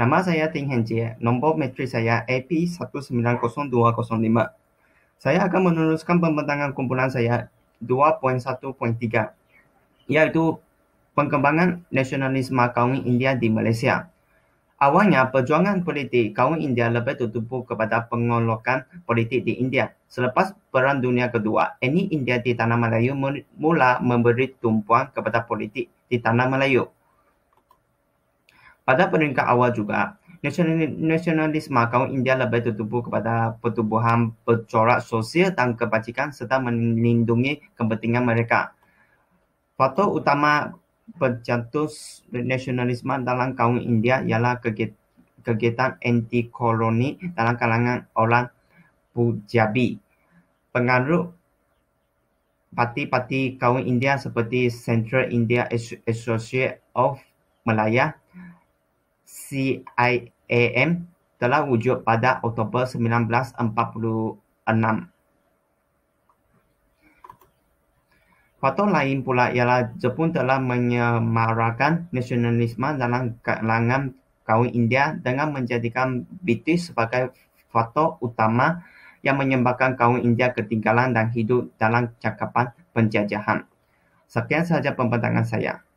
Nama saya Ting Heng Hengjie, nombor metri saya AP190205. Saya akan meneruskan pembentangan kumpulan saya 2.1.3 iaitu pengembangan nasionalisme kaum India di Malaysia. Awalnya, perjuangan politik kaum India lebih tertumpu kepada pengolokan politik di India. Selepas Perang Dunia Kedua, ini India di Tanah Melayu mula memberi tumpuan kepada politik di Tanah Melayu. Pada peringkat awal juga, nasionalisme kaum India lebih tertumpu kepada pertumbuhan bercorak sosial dan kebajikan serta melindungi kepentingan mereka. Faktor utama pencetus nasionalisme dalam kaum India ialah kegiatan anti-koloni dalam kalangan orang Punjabi. Pengaruh parti-parti kaum India seperti Central India Associate of Malaya CIAM e telah wujud pada Oktober 1946. Faktor lain pula ialah Jepun telah menyemarakan nasionalisme dalam kalangan kaum India dengan menjadikan British sebagai faktor utama yang menyebabkan kaum India ketinggalan dan hidup dalam cakapan penjajahan. Sekian sahaja pembentangan saya.